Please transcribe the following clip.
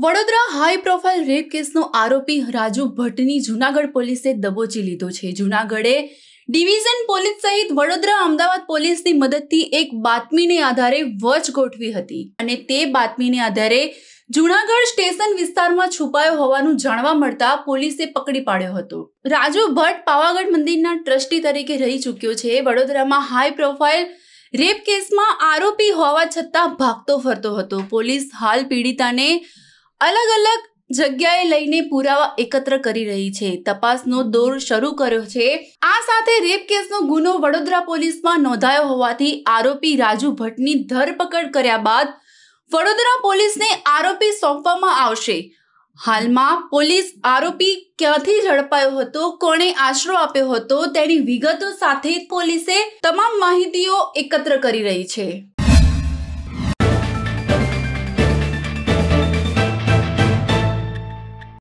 Vadodara high profile rape કેસનો આરોપી રાજુ ભટ્ટની જૂનાગઢ પોલીસે દબોચી લીધો છે જૂનાગઢે ડિવિઝન પોલીસ સહિત વડોદરા અમદાવાદ પોલીસની મદદથી એક બાતમીને આધારે વચ ગોઠવી હતી અને તે બાતમીને આધારે જૂનાગઢ સ્ટેશન વિસ્તારમાં છુપાયો હોવાનું જાણવા મળતા પોલીસે પકડી પાડ્યો હતો રાજુ ભટ્ટ પાવાગઢ મંદિરના ટ્રસ્ટી તરીકે રહી ચૂક્યો છે વડોદરામાં હાઈ પ્રોફાઇલ રેપ કેસમાં આરોપી હોવા છતાં ભાગતો ફરતો હતો પોલીસ હાલ પીડિતાને અલગ અલગ જગ્યાએ લઈને પુરાવા એકત્ર કરી રહી છે તપાસનો દોર શરૂ કર્યો છે આ સાથે રેપ કેસનો ગુનો વડોદરા પોલીસમાં નોંધાયો હોવાથી આરોપી રાજુ ભટ્ટની ધરપકડ કર્યા બાદ વડોદરા પોલીસને આરોપી સોંપવામાં આવશે હાલમાં પોલીસ આરોપી ક્યાંથી ઝડપાયો હતો કોણે આશરો આપ્યો હતો તેની વિગતો સાથે પોલીસે તમામ માહિતીઓ એકત્ર કરી રહી છે